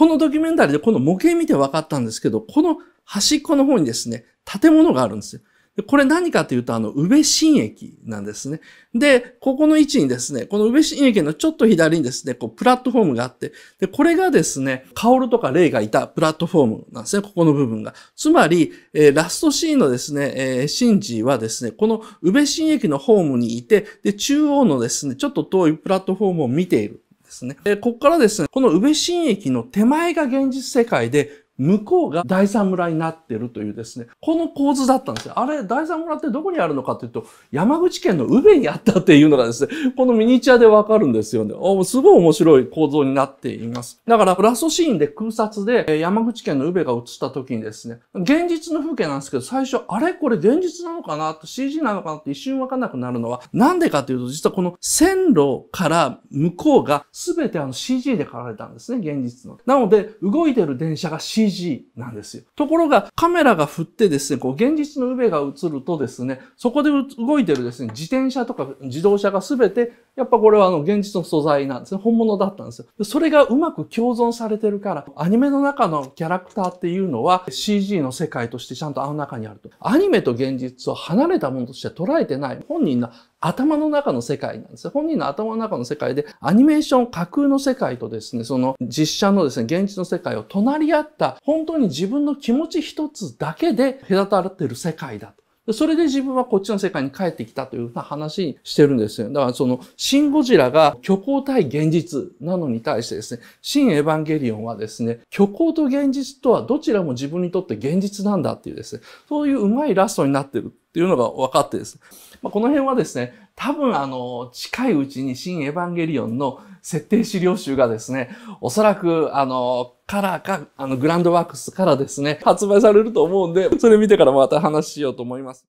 このドキュメンタリーでこの模型見て分かったんですけど、この端っこの方にですね、建物があるんですよ。でこれ何かというと、あの、宇部新駅なんですね。で、ここの位置にですね、この宇部新駅のちょっと左にですね、こう、プラットフォームがあって、で、これがですね、カオルとかレイがいたプラットフォームなんですね、ここの部分が。つまり、えー、ラストシーンのですね、えー、シンジはですね、この宇部新駅のホームにいて、で、中央のですね、ちょっと遠いプラットフォームを見ている。ですね。で、ここからですね、この宇部新駅の手前が現実世界で、向こうが第三村になってるというですね、この構図だったんですよ。あれ、第三村ってどこにあるのかっていうと、山口県の宇部にあったっていうのがですね、このミニチュアでわかるんですよね。おすごい面白い構造になっています。だから、ラストシーンで空撮で山口県の宇部が映った時にですね、現実の風景なんですけど、最初、あれこれ現実なのかな ?CG なのかなって一瞬わかんなくなるのは、なんでかというと、実はこの線路から向こうが全てあの CG で描かれたんですね、現実の。なので、動いてる電車が CG CG なんですよ。ところが、カメラが振ってですね、こう、現実の上が映るとですね、そこで動いてるですね、自転車とか自動車がすべてやっぱこれはあの現実の素材なんですね。本物だったんですよ。それがうまく共存されてるから、アニメの中のキャラクターっていうのは CG の世界としてちゃんとあの中にあると。アニメと現実を離れたものとして捉えてない。本人の頭の中の世界なんですね。本人の頭の中の世界で、アニメーション架空の世界とですね、その実写のですね、現実の世界を隣り合った、本当に自分の気持ち一つだけで隔たってる世界だそれで自分はこっちの世界に帰ってきたというふうな話してるんですよ。だからその、シン・ゴジラが虚構対現実なのに対してですね、シン・エヴァンゲリオンはですね、虚構と現実とはどちらも自分にとって現実なんだっていうですね、そういううまいラストになってるっていうのが分かってです。まあ、この辺はですね、多分あの、近いうちに新エヴァンゲリオンの設定資料集がですね、おそらくあの、カラーか、あの、グランドワークスからですね、発売されると思うんで、それ見てからまた話しようと思います。